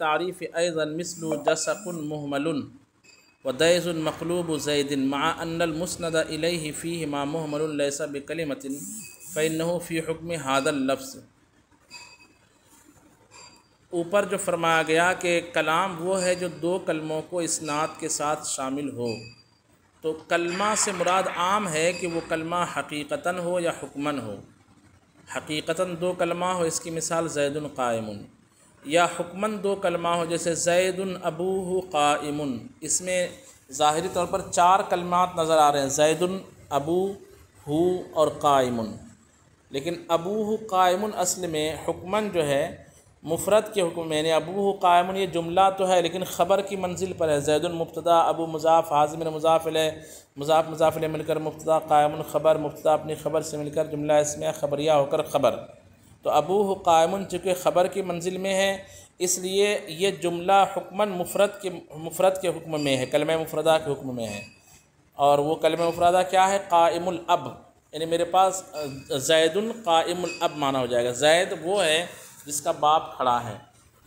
तारीफ़ مهمل मिसल مقلوب زيد مع दैज़ المسند ज़ैदिन فيه ما مهمل ليس बकलमतिन फ़ैन في حكم हादल اللفظ ऊपर जो फरमाया गया कि कलाम वो है जो दो कलमों को इसनाद के साथ शामिल हो तो कलमा से मुराद आम है कि वो कलमा हकीकता हो या हुक्मन हो हकीकता दो कलमा हो इसकी मिसाल जैदुल कायमुन या हुक्मन दो कलमा हो जैसे जैदन अबू कायमन इसमें ज़ाहरी तौर पर चार कलमात नज़र आ रहे हैं जैदन अबू हु और कायमन लेकिन अबू कायमन असल में हुक्मन जो है मुफरत के हुक्म यानी अबू कायमन ये जुमला तो है लेकिन ख़बर की मंजिल पर है जैदन मुबतदा अबू मुजाफ हाज़म मुजाफिल है मुजाफ मुजाफिल मिलकर मुबतदा कायमन ख़बर मुफ्त अपनी ख़बर से मिलकर जुमला इसमें ख़बरिया होकर ख़बर तो अबू क़ायम चूँकि ख़बर की मंजिल में है इसलिए ये जुमला हुक्मन मुफरत के मुफरत के हुक्म में है कलम मुफरदा के हुक्म में है और वो कलम मुफरदा क्या है अब यानी मेरे पास जैदुल अब माना हो जाएगा जैद वो है जिसका बाप खड़ा है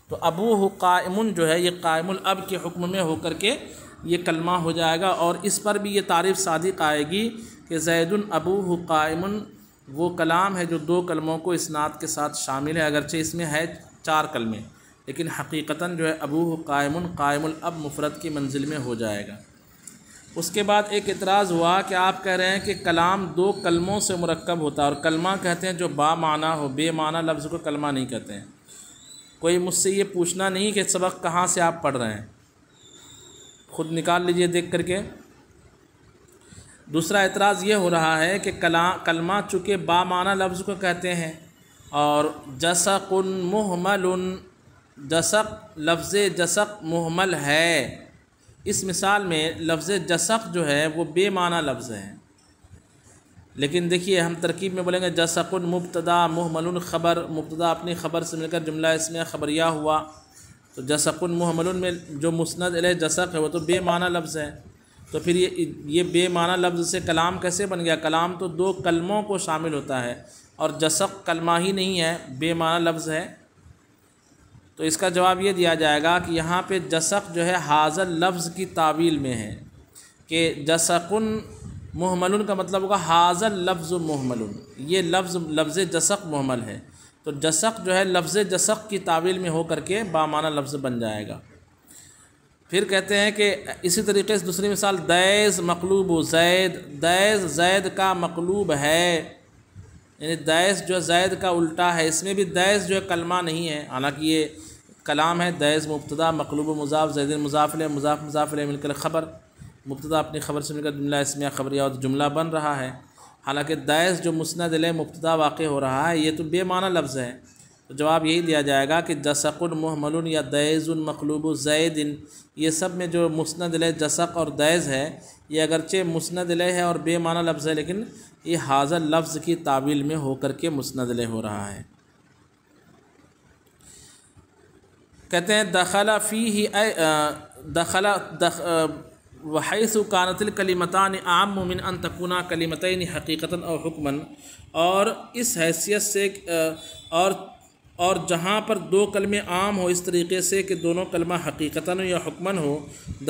तो अबू क़ायम जो है ये अब के हुक्म में होकर के ये कलमा हो जाएगा और इस पर भी ये तारीफ़ सादिक आएगी कि जैदुल अबू क़ायम वो कलाम है जो दो कलमों को इसनाद के साथ शामिल है अगरचे इसमें है चार कलमें लेकिन हकीकता जो है अबू कायम कायमुल अब मुफरत की मंजिल में हो जाएगा उसके बाद एक एतराज़ हुआ कि आप कह रहे हैं कि कलाम दो कलमों से मरकब होता है और कलमा कहते हैं जो बा माना हो बे माना लफ्ज़ को कलमा नहीं कहते हैं कोई मुझसे ये पूछना नहीं कि सबक कहाँ से आप पढ़ रहे हैं ख़ुद निकाल लीजिए देख करके दूसरा एतराज़ ये हो रहा है कि कला कलमा चूँकि बामाना लफ्ज़ को कहते हैं और जसकुन महमल जसक लफ्ज़ जसक महमल है इस मिसाल में लफ्ज़ जसक जो है वो बेमाना लफ्ज़ हैं लेकिन देखिए हम तरकीब में बोलेंगे जसकुन मुबतदा महमल ख़बर मुबतदा अपनी ख़बर से मिलकर जुमला इसमें ख़बरिया हुआ तो जसकुन महमल में जो मुस्ंद जसक है वो तो बेमाना लफ्ज़ है तो फिर ये ये बेमाना लफ्ज़ से कलाम कैसे बन गया कलाम तो दो कलमों को शामिल होता है और जसक कलमा ही नहीं है बेमाना लफ्ज़ है तो इसका जवाब ये दिया जाएगा कि यहाँ पे जसक जो है हाजल लफ्ज़ की तावील में है कि जसकुन महमल का मतलब होगा हाजल लफ्ज़ महमल ये लफ्ज़ लफ्ज़ जसक महमल है तो जसक जो है लफ्ज़ जसक की तावील में होकर के बामाना लफ्ज़ बन जाएगा फिर कहते हैं कि इसी तरीके से दूसरी मिसाल दैज मकलूब जैद दैज जैद का मकलूब है यानी दैस जो जैद का उल्टा है इसमें भी दैस जो है कलमा नहीं है हालांकि ये कलाम है दैस मुबतदा मकलूब मज़ाफ़ जैद मुजाफिल मज़ाफ़ मज़ाफिल मिलकर ख़बर मुबतदा अपनी खबर से मिलकर जुमला इसमें खबरिया और जुमला बन रहा है हालांकि दैस जो मुस्ंद मुबतदा वाक़ हो रहा है ये तो बेमाना लफ्ज़ है तो जवाब यही दिया जाएगा कि जसकुन महमल या दैज़ुन मखलूब जैदिन ये सब में जो मुस्ंद जसक और दैज़ है ये अगरचे मुस्ंद है और बेमाना लफ्ज़ है लेकिन ये हाजर लफ्ज़ की तावील में होकर के मुस्ंद हो रहा है कहते हैं दखला फ़ी ही दखला दख वहैसु कलीमतान आम मुमिन अनतकुना कलीमत कलीमतिन हकीकता और हुक्मन और इस हैसियत से और और जहाँ पर दो कलमे आम हो इस तरीके से कि दोनों कलमा हकीकता या हुक्मन हो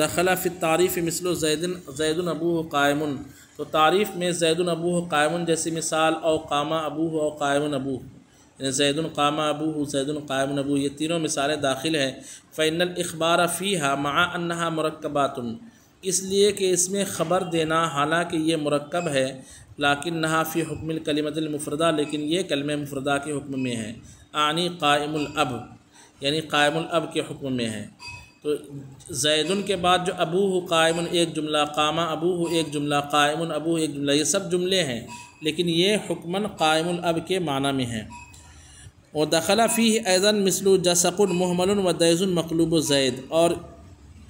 दखला फ़ि तारीफ़ मिसल जैदिन जैदन अबू कायम तो तारीफ़ में जैदन अबू कायम जैसी मिसाल औ कामा अबू और कायम अबू यानी जैदन कामा अबू जैदन कायम अबू ये तीनों मिसालें दाखिल हैं फ़ैनल अखबार हा मा अन्हा मरकबातन इसलिए कि इसमें ख़बर देना हालाँकि ये मरकब है लाकिन नहाफ़ी हुक्मिल कलमतमफ़रदा लेकिन ये कलम मुफरदा के हुक्म में है आनी अब यानी अब के हुक्म में है तो जैदन के बाद जो अबू हो कायमन एक जुमला कामा अबू हो एक जुमला कायम अबू एक जुमला ये सब जुमले हैं लेकिन ये हुक्मन अब के माना में हैं और दखला फ़ी ऐज़न मिसलू जसकुन महमल व दैज़ुल मकलूब जैद और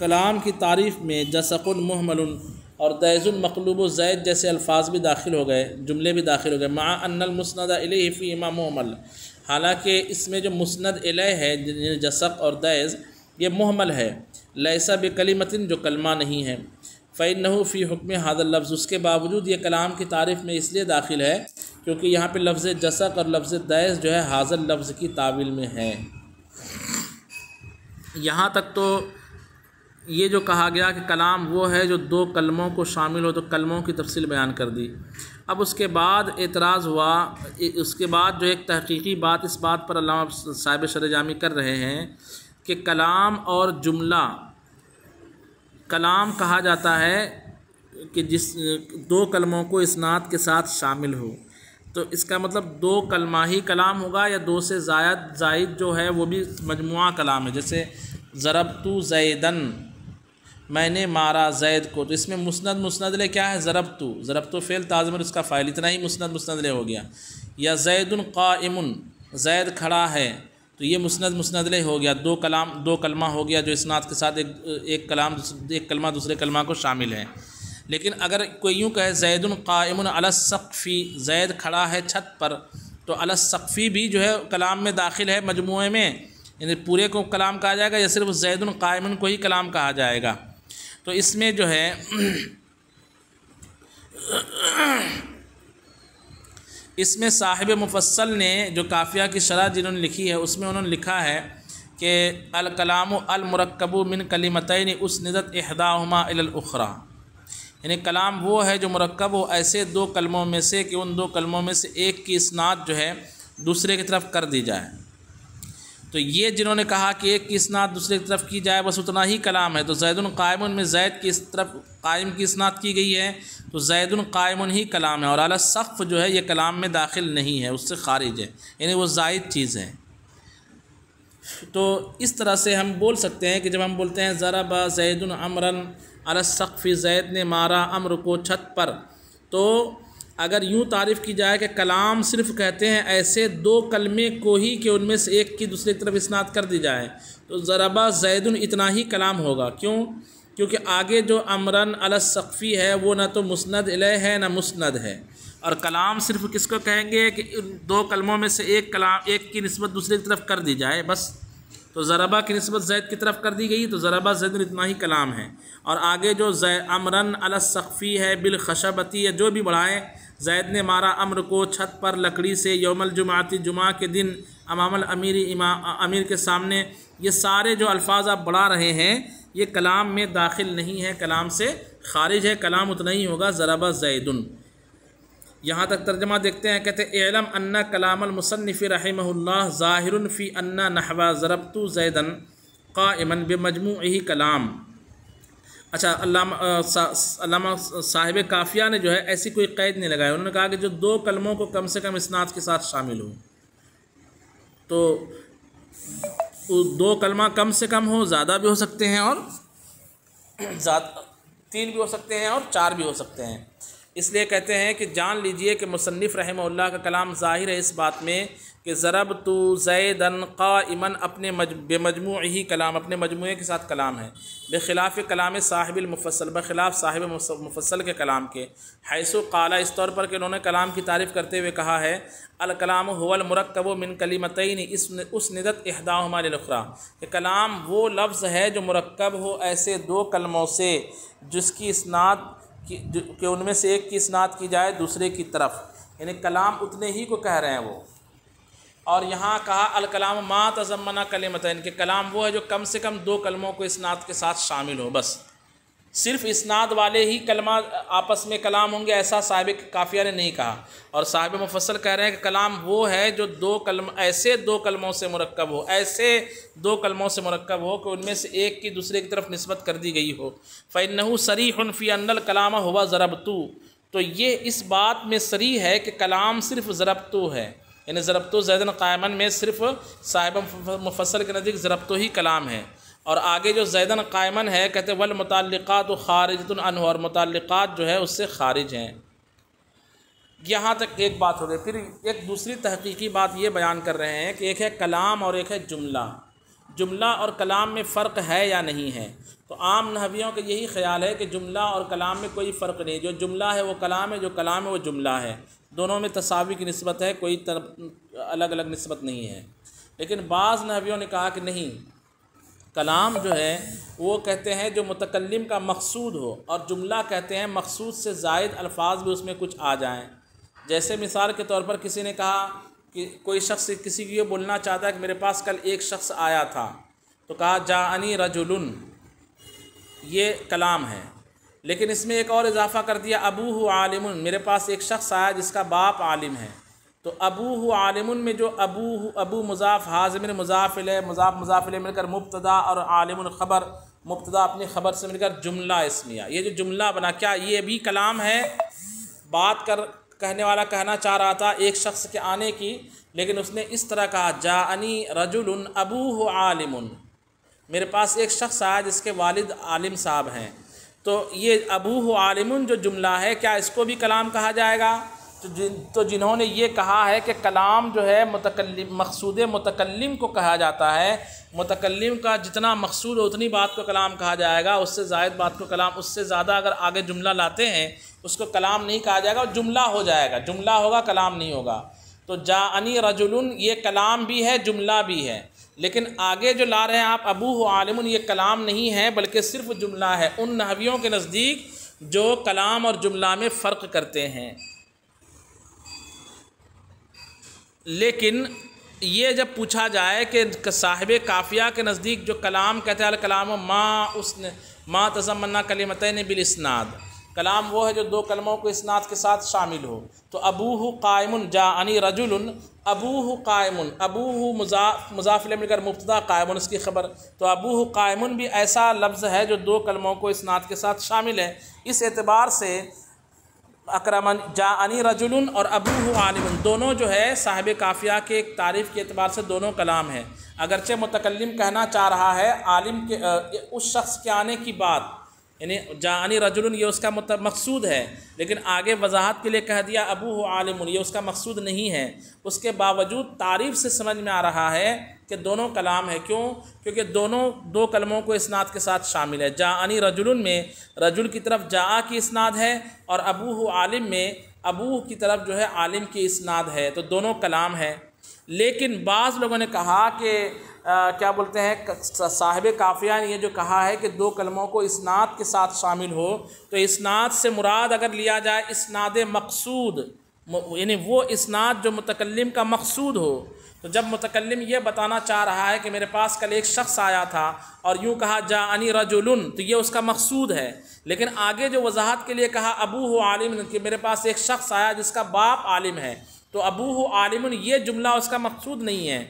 कलाम की तारीफ़ में जसकुन महमल और दैज़ुल मकलूब जैद जैसे अल्फाज भी दाखिल हो गए जुमले भी दाखिल हो गए मा अनल मुस्ंदा फ़ी इमाम महमल हालांकि इसमें जो मुस्ंद इलय है जसक और दैज़ ये महमल है लैसा बेकलीमतिन जो कलमा नहीं है फ़ैन फ़ी हुक्म हादल लफ्ज़ उसके बावजूद ये कलाम की तारीफ़ में इसलिए दाखिल है क्योंकि यहाँ पर लफ्ज़ जसक और लफ्ज़ दैस जो है हाजर लफ्ज़ की ताविल में है यहाँ तक तो ये जो कहा गया कि कलाम वो है जो दो कलमों को शामिल हो तो कलमों की तफसील बयान कर दी अब उसके बाद एतराज़ हुआ उसके बाद जो एक तहकीकी बात इस बात पर अलामा साहिब शरजामी कर रहे हैं कि कलाम और जुमला कलाम कहा जाता है कि जिस दो कलमों को इसनात के साथ शामिल हो तो इसका मतलब दो कलमा ही कलाम होगा या दो से जायद जायद जो है वो भी मजमू कलाम है जैसे ज़रब तो जैदन मैंने मारा जैद को तो इसमें मुस्ंद मुस्ंदले क्या है ज़रब तो ज़रब तो फ़ेल ताज़म उसका फ़ाइल इतना ही मुस्ंद मुस्ंदले हो गया या जैदन जैद खड़ा है तो ये मुस्ंद मुस्ंदले हो गया दो कलाम दो कलमा हो गया जो इसनात के साथ एक एक कलाम एक कलमा दूसरे कलमा को शामिल है लेकिन अगर कोई यूँ कहे जैदन कायमन अलसफ़ी जैद खड़ा है छत पर तो अलसफ़ी भी जो है कलाम में दाखिल है मजमू में यानी पूरे को कलाम कहा जाएगा या सिर्फ जैदन कायमन को ही कलाम कहा जाएगा तो इसमें जो है इसमें साहिब मुफसल ने जो काफ़िया की शरह जिन्होंने लिखी है उसमें उन्होंने लिखा है कि अलकलाम अलमरकबू मिन कलीमतन उस नज़त अहदाहमा अखरा यानी कलाम वो है जो मरकब हो ऐसे दो कलमों में से कि उन दो कलमों में से एक की इसनात जो है दूसरे की तरफ कर दी जाए तो ये जिन्होंने कहा कि एक की इसनात दूसरे की तरफ की जाए बस उतना ही कलाम है तो जैदन कायम में जैद की इस तरफ कायम की इसनात की गई है तो जैदन कायम ही कलाम है और अला सफ़ जो है ये कलाम में दाखिल नहीं है उससे खारिज है यानी वो जायद चीज़ है तो इस तरह से हम बोल सकते हैं कि जब हम बोलते हैं ज़रा बा जैदुल अमरन अलसफ़ी जैद ने मारा अमर को छत पर तो अगर यूँ तारीफ़ की जाए कि कलाम सिर्फ कहते हैं ऐसे दो कलमे को ही कि उनमें से एक की दूसरी तरफ इसनात कर दी जाए तो ज़रबा जैदन इतना ही कलाम होगा क्यों क्योंकि आगे जो अमरन अलसफ़ी है वो ना तो मुस्ंद है ना मुस्ंद है और कलाम सिर्फ किसको कहेंगे कि दो कलमों में से एक कलाम एक की नस्बत दूसरे की तरफ कर दी जाए बस तो ज़रबा की नस्बत जैद की तरफ कर दी गई तो ज़रबा जैद इतना ही कलाम है और आगे जो जै अमरन अलसफ़ी है बिलखशबती या जो भी बढ़ाएँ जैद ने मारा अमर को छत पर लकड़ी से योमल जुमाती जुमा के दिन अमामल अमीरी इमा अमीर के सामने ये सारे जो अल्फाज आप बढ़ा रहे हैं ये कलाम में दाखिल नहीं है कलाम से खारिज है कलाम उतना ही होगा ज़रब जैदन यहाँ तक तर्जमा देखते हैं कहते एलम अन्ना कलाम मुसनफ़ रहमल्ला ज़ाहिरफ़ी अन्ना नहवा ज़रबतु जैदन का इमन बे मजमू कलाम अच्छा अलामा साहिब काफिया ने जो है ऐसी कोई क़ैद नहीं लगाई उन्होंने कहा कि जो दो कलमों को कम से कम इसनाद के साथ शामिल हो तो दो कलमा कम से कम हो ज़्यादा भी हो सकते हैं और तीन भी हो सकते हैं और चार भी हो सकते हैं इसलिए कहते हैं कि जान लीजिए कि मुसनफ़ रहमल्ला का कलाम ज़ाहिर है इस बात में कि ज़रब तो जैदन इमन अपने बेमजमू ही कलाम अपने मजमू के साथ कलाम है बेखिलाफ कलाम साहिबमफसल बखिलाफ़ साहिब मुफसल के कलाम के हैसो काला इस तौर पर कि उन्होंने कलाम की तारीफ़ करते हुए कहा है अलकलाम हुलमरकब मिन कलीमतन इस उस नदत अहदा हमारे लखरा कि कलाम वो लफ्ज़ है जो मरकब हो ऐसे दो कलमों से जिसकी इसनात कि, कि उनमें से एक की स्नात की जाए दूसरे की तरफ यानी कलाम उतने ही को कह रहे हैं वो और यहाँ कहा अलकलाम माँ तजमना कलमत इनके कलाम वो है जो कम से कम दो कलमों को नात के साथ शामिल हो बस सिर्फ इसनाद वाले ही कलमा आपस में कलाम होंगे ऐसा साहिब काफिया ने नहीं कहा और साहिब मुफसल कह रहे हैं कि कलाम वो है जो दो कलम ऐसे दो कलमों से मरकब हो ऐसे दो कलमों से मरकब हो कि उनमें से एक की दूसरे की तरफ नस्बत कर दी गई हो फ़ैनहू सरी हनफ़ी अनल कलाम हुआ ज़रबतू तो ये इस बात में सरी है कि कलाम सिर्फ तो है यानी तो जैदन कायमन में सिर्फ साहिब मुफसल के नज़दीक तो ही कलाम है और आगे जो जैदन कायमन है कहते वल मुतलक़ात खारिजतन और मुतलक़ात जो है उससे खारिज हैं यहाँ तक एक बात हो गई फिर एक दूसरी तहकीकी बात ये बयान कर रहे हैं कि एक है कलाम और एक है जुमला जुमला और कलाम में फ़र्क है या नहीं है तो आम नहवियों का यही ख्याल है कि जुमला और कलाम में कोई फ़र्क नहीं जो जुमला है वो कलाम है जो कलाम है वो जुमला है दोनों में तसावी की नस्बत है कोई तर, अलग अलग नस्बत नहीं है लेकिन बाज़ नहवियों ने कहा कि नहीं कलाम जो है वो कहते हैं जो मतकलम का मकसूद हो और जुमला कहते हैं मकसूद से जायद अल्फाज भी उसमें कुछ आ जाएँ जैसे मिसाल के तौर पर किसी ने कहा कि कोई शख्स किसी को ये बोलना चाहता है कि मेरे पास कल एक शख्स आया था तो कहा अनी रजुल ये कलाम है लेकिन इसमें एक और इजाफ़ा कर दिया अबू आलिम मेरे पास एक शख्स आया जिसका बाप आलिम है तो अबू आलिम में जो अबू अबू मुजाफ़ हाजमिन मुजाफिल मजाफ मुजाफ मुजाफिल मिलकर मुबतदा और आलिम ख़बर मुबतदा अपनी ख़बर से मिलकर जुमला इसमिया ये जो जुमला बना क्या ये भी कलाम है बात कर कहने वाला कहना चाह रहा था एक शख्स के आने की लेकिन उसने इस तरह कहा जानी रजुल अबू आलिम मेरे पास एक शख्स आया जिसके वालिद आलिम साहब हैं तो ये अबू आलिम जो जुमला है क्या इसको भी कलाम कहा जाएगा तो जिन तो जिन्होंने ये कहा है कि कलाम जो है मतकल मकसूद मतकलम को कहा जाता है मतकलम का जितना मकसूद उतनी बात को कलाम कहा जाएगा उससे जायद बात को कलाम उससे ज़्यादा अगर आगे जुमला लाते हैं उसको कलाम नहीं कहा जाएगा और जुमला हो जाएगा जुमला होगा कलाम नहीं होगा तो जा अनी रजुल ये कलाम भी है जुमला भी है लेकिन आगे जो ला रहे हैं आप अबू आलम ये कलाम नहीं है बल्कि सिर्फ जुमला है उन नहवियों के नज़दीक जो कलाम और जुमला में फ़र्क करते हैं लेकिन ये जब पूछा जाए कि साहिब काफिया के नज़दीक जो कलाम कहते हैं कलाम माँ उसने माँ तजमन्ना बिल इसनाद कलाम वो है जो दो कलमों को इसनाद के साथ शामिल हो तो अबूह जा अनी रजुल अबूह कायमन अबूह मुजा मुजाफिल मिलकर मुफ्तदा कायमन उसकी ख़बर तो अबूह कायमन भी ऐसा लफ्ज़ है जो दो कलमों को इसनाद के साथ शामिल है इस एतबार से अक्रमन जा अनी रजुलन और अबू आलिम दोनों जो है साहब काफिया के एक तारीफ़ के अतबार से दोनों कलाम हैं अगरचे मुतकलम कहना चाह रहा है आलिम के उस शख्स के आने की बात यानी जानी रजुल ये उसका मकसूद है लेकिन आगे वजाहत के लिए कह दिया अबू आलिम ये उसका मकसूद नहीं है उसके बावजूद तारीफ़ से समझ में आ रहा है कि दोनों कलाम है क्यों क्योंकि दोनों दो कलमों को इसनाद के साथ शामिल है जा अनी रजुलन में रजुल की तरफ जा की इसनाद है और अबू आलिम में अबू की तरफ जो है आलिम की इसनाद है तो दोनों कलाम है लेकिन बाज़ लोगों ने कहा कि आ, क्या बोलते हैं साहिब काफिया ने ये जो कहा है कि दो कलमों को इसनाद के साथ शामिल हो तो इसनाद से मुराद अगर लिया जाए इसनाद मकसूद यानी वो इसनाद जो मुतकलम का मकसूद हो तो जब मुतकलम ये बताना चाह रहा है कि मेरे पास कल एक शख्स आया था और यूँ कहा जा अनी रजुलन तो ये उसका मकसूद है लेकिन आगे जो वजाहत के लिए कहा अबू हो आलिम कि मेरे पास एक शख्स आया जिसका बाप आलिम है तो अबू हो आलिम ये जुमला उसका मकसूद नहीं है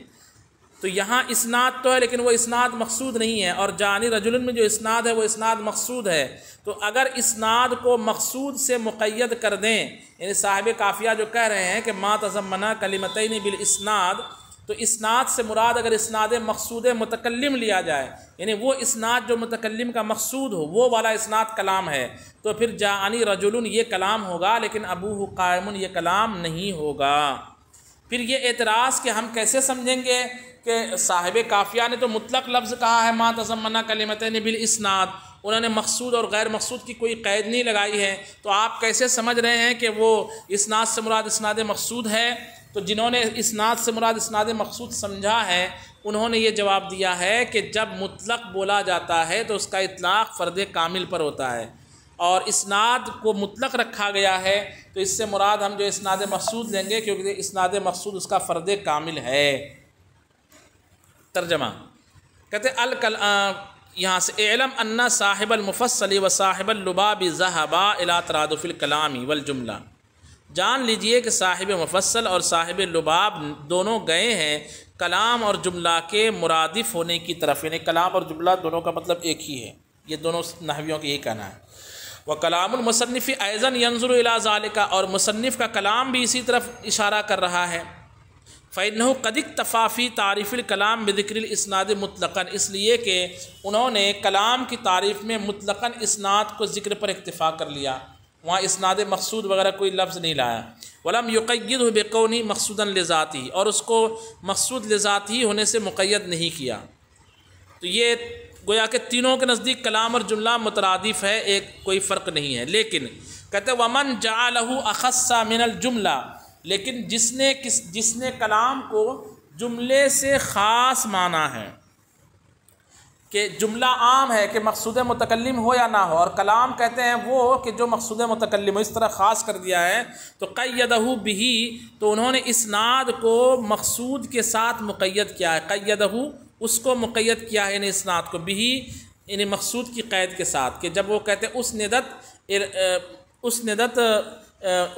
तो यहाँ इसनाद तो है लेकिन वो इसनाद मकसूद नहीं है और जानी रजुल में जो इसनाद है वो इसनाद मकसूद है तो अगर इसनाद को मकसूद से मुद कर दें यानी साहिब काफ़िया जो कह रहे हैं कि माँ तजमना कलीमतनी बिल इसनाद तो इसनाद से मुराद अगर इसनाद मकसूद मतकलम लिया जाए यानी वो इसनाद जो मतकलम का मकसूद हो वो वाला इसनाद कलाम है तो फिर जानी रजुल ये कलाम होगा लेकिन अबू कायमन ये कलाम नहीं होगा फिर ये एतराज़ कि हम कैसे समझेंगे कि साहिब काफिया ने तो मुतलक लफ्ज़ कहा है माँ तजमना कलमत बिल इसनाद उन्होंने मकसूद और गैर मकसूद की कोई कैद नहीं लगाई है तो आप कैसे समझ रहे हैं कि वो इसनाद से मुराद इसनाद मकसूद है तो जिन्होंने इसनाद से मुराद इसनाद मकसूद समझा है उन्होंने ये जवाब दिया है कि जब मुतलक बोला जाता है तो उसका इतलाक़ फ़र्द कामिल पर होता है और इसनाद को मुतलक रखा गया है तो इससे मुराद हम जो इसनाद मकसूद लेंगे क्योंकि इसनाद मकसूद उसका फ़र्द कामिल है तर्जमा कहते अल कल यहाँ से एलम अन्ना साहिबलमफ़सली व अला जहबा कलामी वलजुमला जान लीजिए कि साहिब मुफसल और साहिब लुबाब दोनों गए हैं कलाम और जुमला के मुरादफ़ होने की तरफ यानी कलाम और जुमला दोनों का मतलब एक ही है ये दोनों नहवियों के यही कहना है व कलामसनफ़ी ऐज़न यंजुर और मुसनफ़ का कलाम भी इसी तरफ इशारा कर रहा है फ़ैन कदिक तफ़ाफ़ी तारीफ़ कलाम बदिक्र इसनाद मुतलक़ा इसलिए कि उन्होंने कलाम की तारीफ़ में मुतलक़ा इसनाद को ज़िक्र पर इतफ़ा कर लिया वहाँ इसनाद मकसूद वगैरह कोई लफ्ज़ नहीं लाया वलम यकैद बेकौनी मकसूद लजाती और उसको मकसूद लजाती होने से मुक़ैद नहीं किया तो ये गोया के तीनों के नज़दीक कलाम और जुमला मुतरदफ़ है एक कोई फ़र्क नहीं है लेकिन कहते वमन जा लहू अखस्सा मिनल जुमला लेकिन जिसने किस जिसने कलाम को जुमले से ख़ास माना है कि जुमला आम है कि मकसूद मतकलम हो या ना हो और कलाम कहते हैं वो कि जो मकसूद मतकलम इस तरह ख़ास कर दिया है तो कैदहू बही तो उन्होंने इस नाद को मकसूद के साथ मुक़ैद किया है कैदहू उसको मुक़ैद किया है इन्हें इस नाद को बही इन मकसूद की क़ैद के साथ कि जब वो कहते हैं उस नदत उस नदत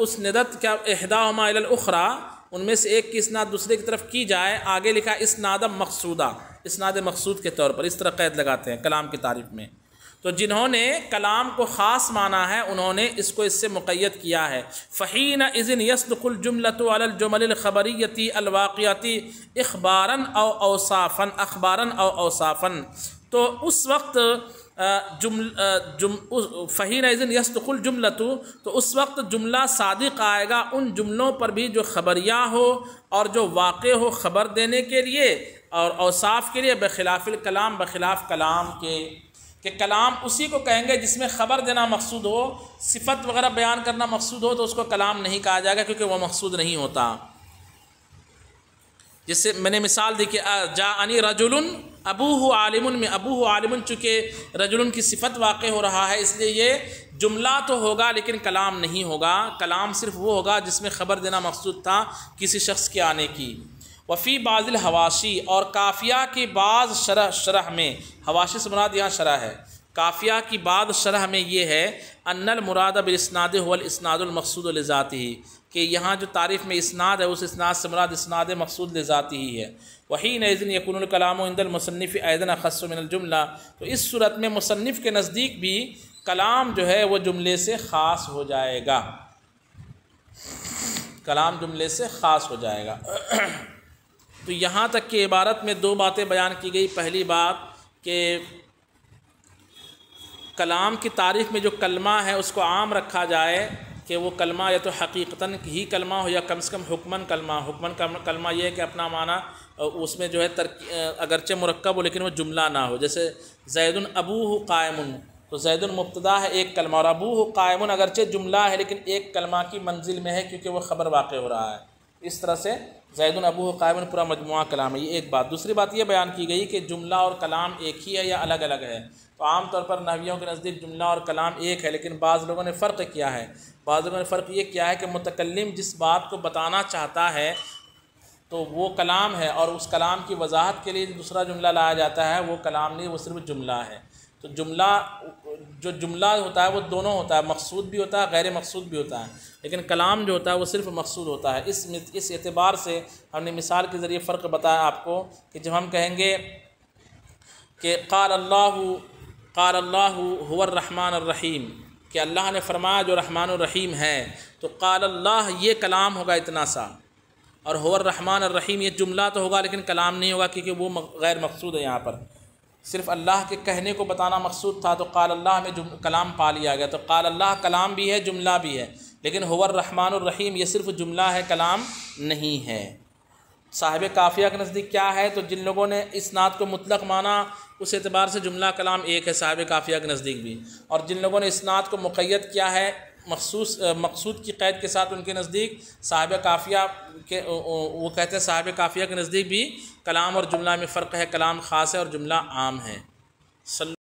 उस नदत क्या अहदा हमालखरा उनमें से एक की इसनाद दूसरे की तरफ की जाए आगे लिखा इस इसनाद मकसूदा नाद मकसूद के तौर पर इस तरह कैद लगाते हैं कलाम की तारीफ में तो जिन्होंने कलाम को ख़ास माना है उन्होंने इसको इससे मुक़ैद किया है फ़हीन इज़न यसदुलजुमलतुमलखबरीती अलवाक़ियाती अखबारा अवसाफ़न अखबारा अवसाफ़न तो उस वक्त जुम जुम फ़ही नज़न यस्तुल जुमला तो उस वक्त जुमला सादिक आएगा उन जुमलों पर भी जो खबरिया हो और जो वाक़ हो ख़बर देने के लिए और अवसाफ़ के लिए बखिलाफ़िल कलाम बखिलाफ़ कलाम के कि कलाम उसी को कहेंगे जिसमें ख़बर देना मकसूद हो सिफत वगैरह बयान करना मकसूद हो तो उसको कलाम नहीं कहा जाएगा क्योंकि वह मकसूद नहीं होता जैसे मैंने मिसाल दी कि जानी रजुल अबू हो में अबू हो चूँकि रजुल की सिफत वाक़ हो रहा है इसलिए ये जुमला तो होगा लेकिन कलाम नहीं होगा कलाम सिर्फ वो होगा जिसमें ख़बर देना मकसूद था किसी शख्स के आने की वफ़ी बाजिल हवाशी और काफ़िया के बाद शरह शरह में हवाशी से मुराद यहाँ शरह है काफ़िया की बाद शरह में ये है अनल मुराद अब इसनाद वल इसनादुलमसूदलज़ाती कि यहाँ जो तारीफ़ में इसनाद है उस इसनाद से मुराद इसनाद मकसूद ले जाती ही है वही नज़न यकूनकलाम इंदमसनफ़ ऐदन जुमला तो इस सूरत में मुसनफ़ के नज़दीक भी कलाम जो है वह जुमले से ख़ास हो जाएगा कलाम जुमले से ख़ास हो जाएगा तो यहाँ तक कि इबारत में दो बातें बयान की गई पहली बात कि कलाम की तारीफ़ में जो कलमा है उसको आम रखा जाए कि वो कलमा या तो हकीकता ही कलमा हो या कम से कम हुक्मन कलमा हुक्मन कलमा ये है कि अपना माना उसमें जो है तर अगरचे मरकब हो लेकिन वो जुमला ना हो जैसे जैदन अबू कायम तो जैदन मुबतदा है एक कलमा और अबू कायम अगरचे जुमला है लेकिन एक कलमा की मंजिल में है क्योंकि वह ख़बर वाक़ हो रहा है इस तरह से जैदन अबू कायम पूरा मजमु कलाम है ये एक बात दूसरी बात यह बयान की गई कि जुमला और कलाम एक ही है या अलग अलग है तो आमतौर पर नवियों के नज़दीक जुमला और कलाम एक है लेकिन बाज़ लोगों ने फ़र्क किया है बाज़ों में फ़र्क ये क्या है कि मतकलम जिस बात को बताना चाहता है तो वो कलाम है और उस कलाम की वजाहत के लिए दूसरा जुमला लाया जाता है वो कलाम नहीं वो सिर्फ जुमला है तो जुमला जो जुमला होता है वो दोनों होता है मकसूद भी होता है गैर मकसूद भी होता है लेकिन कलाम जो होता है वो सिर्फ मकसूद होता है इस इस एतबार से हमने मिसाल के ज़रिए फ़र्क बताया आपको कि जब हम कहेंगे कि क़ार्ला अल्लाह क़ाल कि अल्लाह ने फरमाया जो रहमान रहीम है तो काल अल्लाह ये कलाम होगा इतना सा और होर रहमान रहीम ये जुमला तो होगा लेकिन कलाम नहीं होगा क्योंकि वो गैर मकसूद है यहाँ पर सिर्फ अल्लाह के कहने को बताना मकसूद था तो काल अल्लाह में कलाम पा लिया गया तो काल अल्लाह कलाम भी है जुमला भी है लेकिन होर रहमान रहीम ये सिर्फ जुमला है कलाम नहीं है साहिब काफिया के नज़दीक क्या है तो जिन लोगों ने इस नात को मुतलक माना उस एतबार से जुमला कलाम एक है साहिब काफिया के नज़दीक भी और जिन लोगों ने इस नात को मुक़ैद किया है मखसूस मकसूद की क़ैद के साथ उनके नज़दीक साहिब काफिया के वो कहते हैं साहिब काफिया के नज़दीक भी कलाम और जुमला में फ़र्क है कलाम ख़ास है और जुमला आम है सल